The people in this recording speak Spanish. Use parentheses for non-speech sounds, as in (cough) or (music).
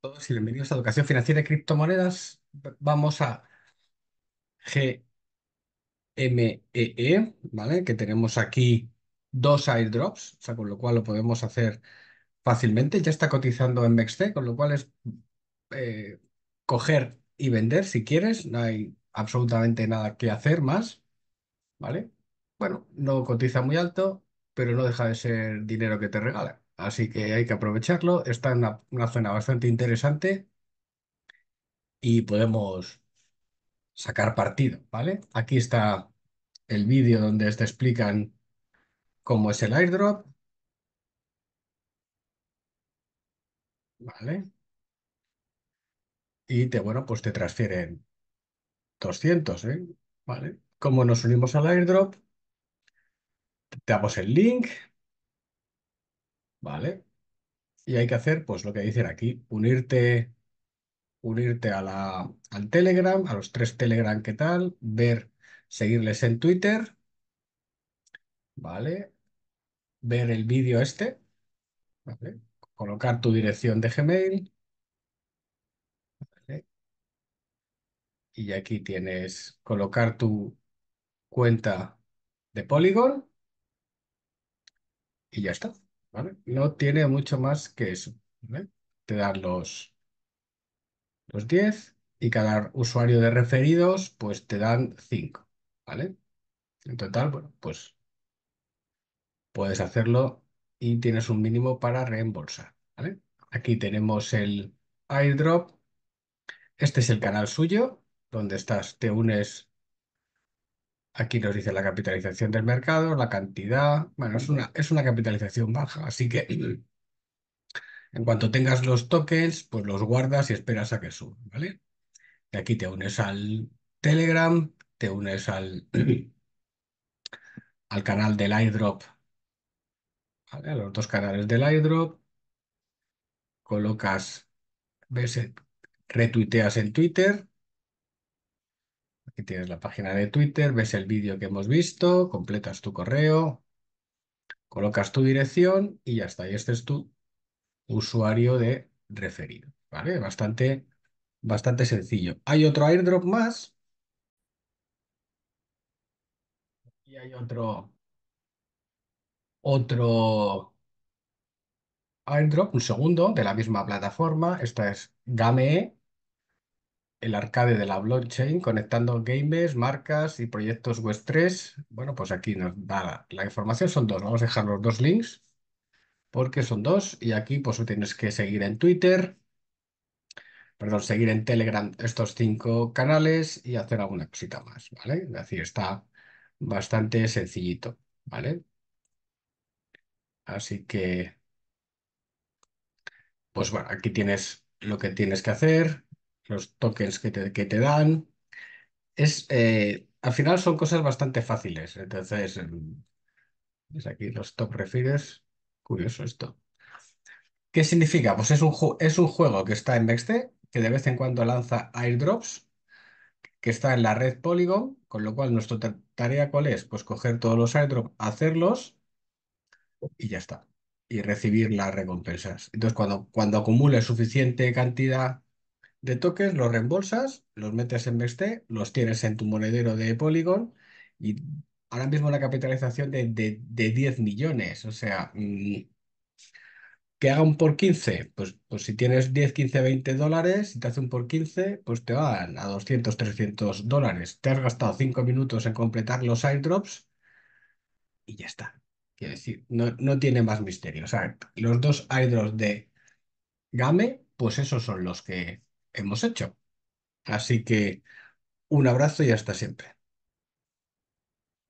todos y bienvenidos a Educación Financiera y Criptomonedas. Vamos a GMEE, e, ¿vale? Que tenemos aquí dos airdrops, o sea, con lo cual lo podemos hacer fácilmente. Ya está cotizando en MEXC, con lo cual es eh, coger y vender si quieres. No hay absolutamente nada que hacer más, ¿vale? Bueno, no cotiza muy alto, pero no deja de ser dinero que te regalan así que hay que aprovecharlo. Está en una, zona bastante interesante y podemos sacar partido, ¿vale? Aquí está el vídeo donde te explican cómo es el airdrop. ¿Vale? Y te, bueno, pues te transfieren 200, ¿eh? ¿Vale? nos unimos al airdrop, te damos el link, ¿vale? Y hay que hacer, pues lo que dicen aquí, unirte, unirte a la, al Telegram, a los tres Telegram que tal, ver, seguirles en Twitter, ¿vale? Ver el vídeo este, ¿vale? Colocar tu dirección de Gmail, ¿vale? Y aquí tienes colocar tu cuenta de Polygon y ya está. No tiene mucho más que eso. Te dan los, los 10 y cada usuario de referidos pues te dan 5. ¿vale? En total, bueno, pues puedes hacerlo y tienes un mínimo para reembolsar. Aquí tenemos el airdrop. Este es el canal suyo, donde estás, te unes Aquí nos dice la capitalización del mercado, la cantidad. Bueno, es una, es una capitalización baja, así que en cuanto tengas los tokens, pues los guardas y esperas a que suban, ¿vale? De aquí te unes al Telegram, te unes al, (clears throat) al canal del iDrop, A los dos canales del iDrop, colocas, ves, retuiteas en Twitter Aquí tienes la página de Twitter, ves el vídeo que hemos visto, completas tu correo, colocas tu dirección y ya está. Y este es tu usuario de referido. ¿Vale? Bastante, bastante sencillo. Hay otro airdrop más. Y hay otro, otro airdrop, un segundo, de la misma plataforma. Esta es GAME, e el arcade de la blockchain, conectando gamers, marcas y proyectos Web3. Bueno, pues aquí nos da la información, son dos. Vamos a dejar los dos links porque son dos y aquí pues tienes que seguir en Twitter, perdón, seguir en Telegram estos cinco canales y hacer alguna cosita más, ¿vale? Es está bastante sencillito, ¿vale? Así que, pues bueno, aquí tienes lo que tienes que hacer, los tokens que te, dan. Es, eh, al final son cosas bastante fáciles. Entonces, em, es aquí los top refires. Curioso esto. ¿Qué significa? Pues es un, es un juego que está en vexte que de vez en cuando lanza airdrops, que está en la red Polygon, con lo cual nuestra tarea cuál es? Pues coger todos los airdrops, hacerlos y ya está. Y recibir las recompensas. Entonces, cuando, cuando suficiente cantidad de tokens, los reembolsas, los metes en BXT, los tienes en tu monedero de Polygon y ahora mismo la capitalización de, 10 millones. O sea, mm, que haga un por 15, pues, pues si tienes 10, 15, 20 dólares, si te hace un por 15, pues te van a 200, 300 dólares. Te has gastado 5 minutos en completar los airdrops y ya está. Quiero decir, no, no tiene más misterio. O sea, los dos airdrops de Game, pues esos son los que hemos hecho. Así que un abrazo y hasta siempre.